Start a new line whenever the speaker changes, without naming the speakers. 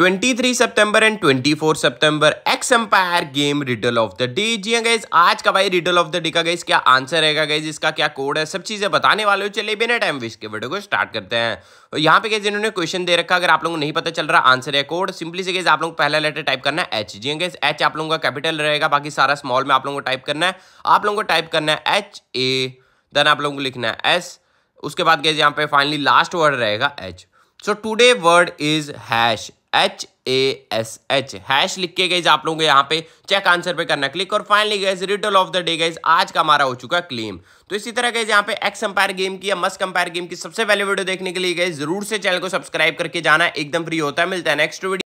23 सितंबर एंड 24 सितंबर X Empire game riddle of the day जी हाँ गाइज आज का भाई रिडल ऑफ द डे का गाइज क्या आंसर रहेगा गाइज इसका क्या कोड है सब चीजें बताने वाले हो चलिए बिना टाइम वेस्ट के वीडियो को स्टार्ट करते हैं और यहाँ पे गाइज इन्होंने क्वेश्चन दे रखा अगर आप लोगों को नहीं पता चल रहा आंसर है कोड सिंपली से गाइज आप लोग पहला लेटर टाइप करना है एच जी हाँ गाइज एच आप लोगों का कैपिटल रहेगा बाकी सारा स्मॉल में आप लोगों को टाइप करना है आप लोगों को टाइप करना है एच ए देन आप लोगों को लिखना है एस उसके बाद गाइज यहाँ पे फाइनली लास्ट वर्ड रहेगा H so today word is hash H A S H hash लिख के गई आप लोगों को यहाँ पे चेक आंसर पे करना क्लिक और फाइनली गए रिटर्ल ऑफ द डे गए आज का हमारा हो चुका क्लेम तो इसी तरह गए यहाँ पे एक्स एम्पायर गेम की या मस्ट एम्पायर गेम की सबसे पहले वीडियो देखने के लिए गए जरूर से चैनल को सब्सक्राइब करके जाना एकदम फ्री होता है मिलता है नेक्स्ट वीडियो